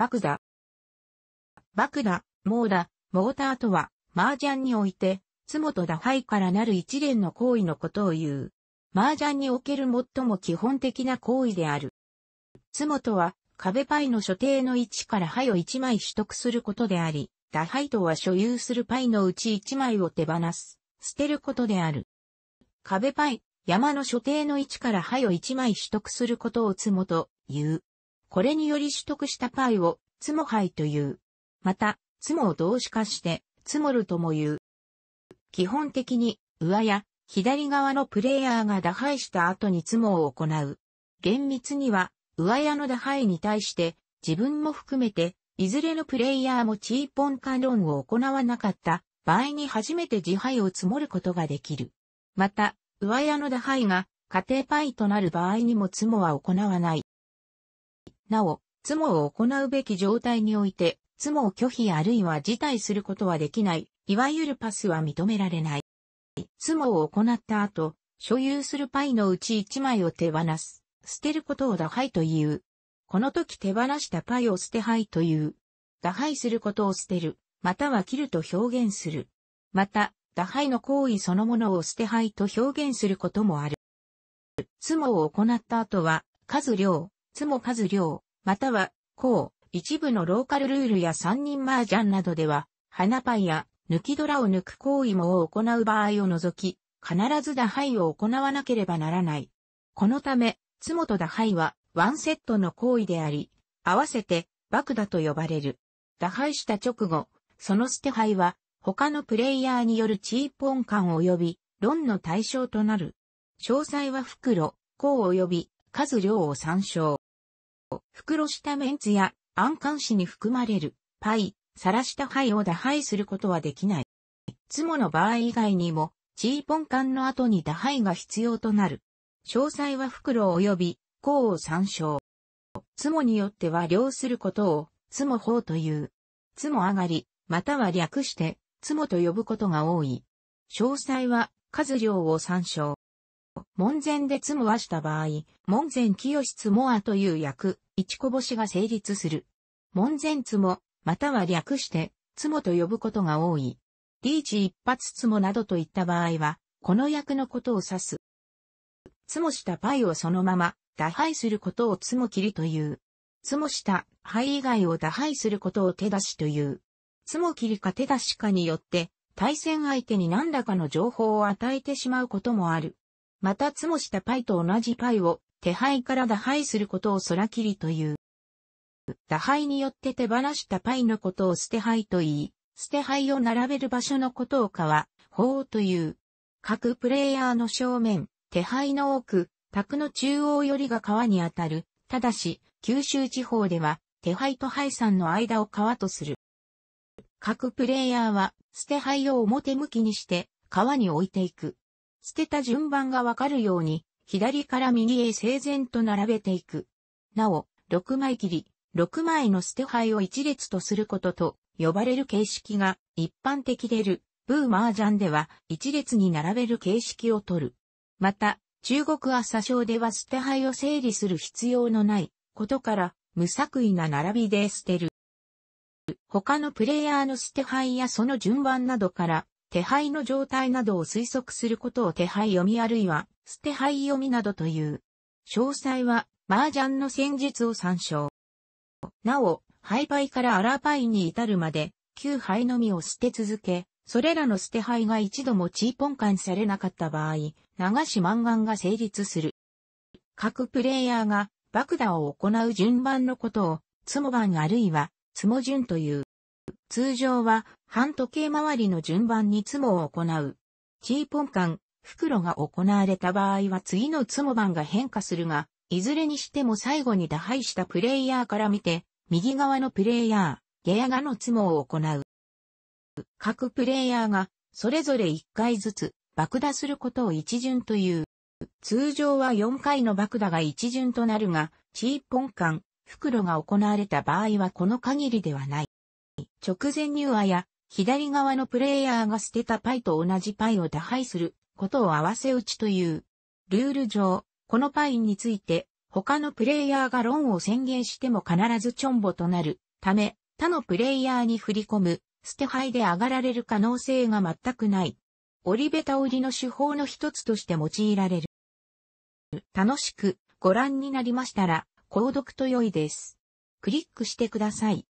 爆打。爆打、網ダ、モーターとは、麻雀において、妻と打牌からなる一連の行為のことを言う。麻雀における最も基本的な行為である。妻とは、壁パイの所定の位置から牌を1枚取得することであり、打牌とは所有するパイのうち1枚を手放す、捨てることである。壁パイ、山の所定の位置から牌を1枚取得することを妻と言う。これにより取得したパイを、ツモハイという。また、ツモを動詞化して、ツモるとも言う。基本的に、上や、左側のプレイヤーが打敗した後にツモを行う。厳密には、上屋の打敗に対して、自分も含めて、いずれのプレイヤーもチーポンカロンを行わなかった場合に初めて自敗を積もることができる。また、上屋の打敗が家庭パイとなる場合にもツモは行わない。なお、つもを行うべき状態において、つもを拒否あるいは辞退することはできない、いわゆるパスは認められない。つもを行った後、所有するパイのうち1枚を手放す。捨てることを打敗という。この時手放したパイを捨て牌という。打敗することを捨てる、または切ると表現する。また、打敗の行為そのものを捨て牌と表現することもある。つもを行った後は、数量、つも数量、または、こう、一部のローカルルールや三人麻雀などでは、花パイや抜きドラを抜く行為も行う場合を除き、必ず打牌を行わなければならない。このため、つもと打牌はワンセットの行為であり、合わせて、爆打と呼ばれる。打敗した直後、その捨て牌は、他のプレイヤーによるチーポン感及び、論の対象となる。詳細は袋、項及び、数量を参照。袋下面メンツや、暗漢紙に含まれる、パイ、さらした灰を打灰することはできない。ツモの場合以外にも、チーポン缶の後に打灰が必要となる。詳細は袋及び、項を参照。ツモによっては量することを、ツモ法という。ツモ上がり、または略して、ツモと呼ぶことが多い。詳細は、数量を参照。門前でツモはした場合、門前清つモアという訳、一こぼしが成立する。門前つも、または略して、つもと呼ぶことが多い。リーチ一発つもなどといった場合は、この役のことを指す。つもしたパイをそのまま、打敗することをつも切りという。つもした灰以外を打敗することを手出しという。つも切りか手出しかによって、対戦相手に何らかの情報を与えてしまうこともある。また、つもしたパイと同じパイを手配から打敗することを空切りという。打敗によって手放したパイのことを捨て牌と言い、捨て牌を並べる場所のことを川、法という。各プレイヤーの正面、手配の奥、宅の中央よりが川にあたる。ただし、九州地方では、手配と配山の間を川とする。各プレイヤーは、捨て牌を表向きにして、川に置いていく。捨てた順番がわかるように、左から右へ整然と並べていく。なお、6枚切り、6枚の捨て牌を一列とすることと呼ばれる形式が一般的でる、ブーマージャンでは一列に並べる形式を取る。また、中国朝章では捨て牌を整理する必要のないことから無作為な並びで捨てる。他のプレイヤーの捨て牌やその順番などから手牌の状態などを推測することを手牌読みあるいは捨て灰読みなどという。詳細は、麻雀の戦術を参照。なお、廃牌からアラパイに至るまで、旧牌のみを捨て続け、それらの捨て牌が一度もチーポンンされなかった場合、流し満願が成立する。各プレイヤーが、爆打を行う順番のことを、ツモ番あるいは、ツモ順という。通常は、半時計回りの順番にツモを行う。チーポンン。袋が行われた場合は次のツモ番が変化するが、いずれにしても最後に打敗したプレイヤーから見て、右側のプレイヤー、ゲアガのツモを行う。各プレイヤーが、それぞれ1回ずつ、爆打することを一巡という。通常は4回の爆打が一巡となるが、チーポン間、袋が行われた場合はこの限りではない。直前入話や、左側のプレイヤーが捨てたパイと同じパイを打敗することを合わせ打ちという。ルール上、このパインについて、他のプレイヤーがロンを宣言しても必ずチョンボとなるため、他のプレイヤーに振り込む、捨て牌で上がられる可能性が全くない。折りべた折りの手法の一つとして用いられる。楽しくご覧になりましたら、購読と良いです。クリックしてください。